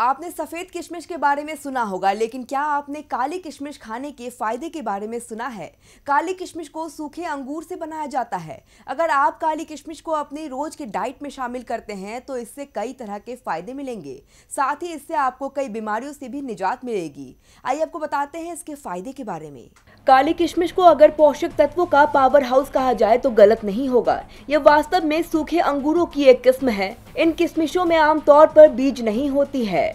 आपने सफ़ेद किशमिश के बारे में सुना होगा लेकिन क्या आपने काली किशमिश खाने के फ़ायदे के बारे में सुना है काली किशमिश को सूखे अंगूर से बनाया जाता है अगर आप काली किशमिश को अपनी रोज़ के डाइट में शामिल करते हैं तो इससे कई तरह के फ़ायदे मिलेंगे साथ ही इससे आपको कई बीमारियों से भी निजात मिलेगी आइए आपको बताते हैं इसके फ़ायदे के बारे में काली किशमिश को अगर पोषक तत्वों का पावर हाउस कहा जाए तो गलत नहीं होगा यह वास्तव में सूखे अंगूरों की एक किस्म है इन किशमिशों में आमतौर पर बीज नहीं होती है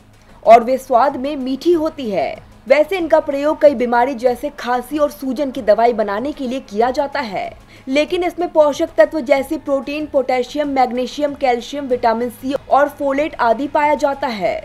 और वे स्वाद में मीठी होती है वैसे इनका प्रयोग कई बीमारी जैसे खांसी और सूजन की दवाई बनाने के लिए किया जाता है लेकिन इसमें पोषक तत्व जैसे protein potassium magnesium calcium vitamin C और फोलेट आदि पाया जाता है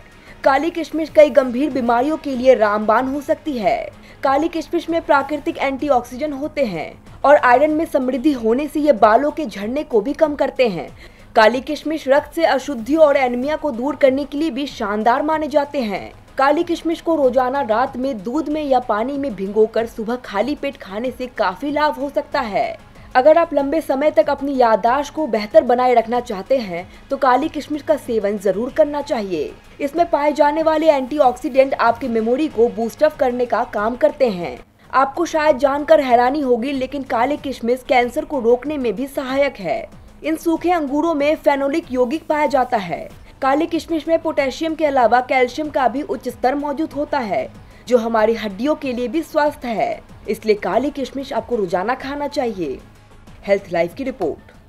काली किशमिश कई गंभीर बीमारियों के लिए रामबान हो सकती है काली किशमिश में प्राकृतिक एंटीऑक्सीडेंट होते हैं और आयरन में समृद्धि होने से ये बालों के झड़ने को भी कम करते हैं काली किशमिश रक्त से अशुद्धि और एनीमिया को दूर करने के लिए भी शानदार माने जाते हैं काली किशमिश को रोजाना रात में दूध में या पानी में भिगोकर सुबह खाली पेट खाने से काफी लाभ हो सकता है अगर आप लंबे समय तक अपनी याददाश्त को बेहतर बनाए रखना चाहते हैं तो काली किशमिश का सेवन जरूर करना चाहिए इसमें पाए जाने वाले एंटीऑक्सीडेंट आपकी मेमोरी को बूस्टअप करने का काम करते हैं आपको शायद जानकर हैरानी होगी लेकिन काली किशमिश कैंसर को रोकने में भी सहायक है इन सूखे अंगूरों में फेनोलिक यौगिक पाया जाता है काले किशमिश में पोटेशियम के अलावा कैल्शियम का भी उच्च स्तर मौजूद होता है जो हमारी हड्डियों के लिए भी स्वस्थ है इसलिए काली किशमिश आपको रोजाना खाना चाहिए हेल्थ लाइफ की रिपोर्ट